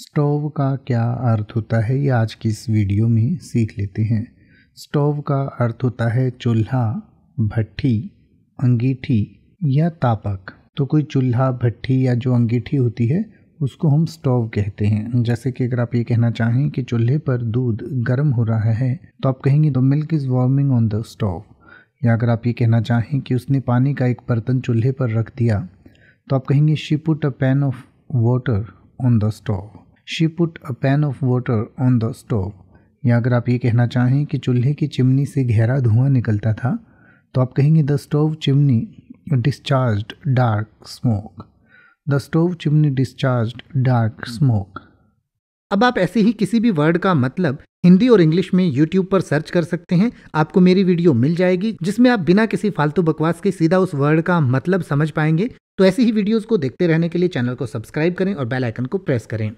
stove का क्या अर्थ होता है ये आज की इस वीडियो में सीख लेते हैं स्टोव का अर्थ होता है चूल्हा भट्ठी अंगीठी या तापक तो कोई चूल्हा भट्टी या जो अंगीठी होती है उसको हम स्टोव कहते हैं जैसे कि अगर आप ये कहना चाहें कि चूल्हे पर दूध गर्म हो रहा है तो आप कहेंगे the milk is warming on the stove या अगर आप ये कहना चाहें कि उसने पानी का एक बर्तन चूल्हे पर रख दिया तो आप कहेंगे she put a pan of water on the stove she put a pan of water on the stove या अगर आप ये कहना चाहें कि चूल्हे की चिमनी से गहरा धुआं निकलता था तो आप कहेंगे the stove chimney discharge dark smoke the stove chimney discharge dark smoke अब आप ऐसे ही किसी भी वर्ड का मतलब हिंदी और इंग्लिश में यूट्यूब पर सर्च कर सकते हैं आपको मेरी वीडियो मिल जाएगी जिसमें आप बिना किसी फालतू बकवास के सीधा उस वर्ड का मतलब समझ पाएंगे तो ऐसी ही वीडियोस को देखते रहने के लिए चैनल को सब्सक्राइब करें और बेल आइकन को प्रेस करें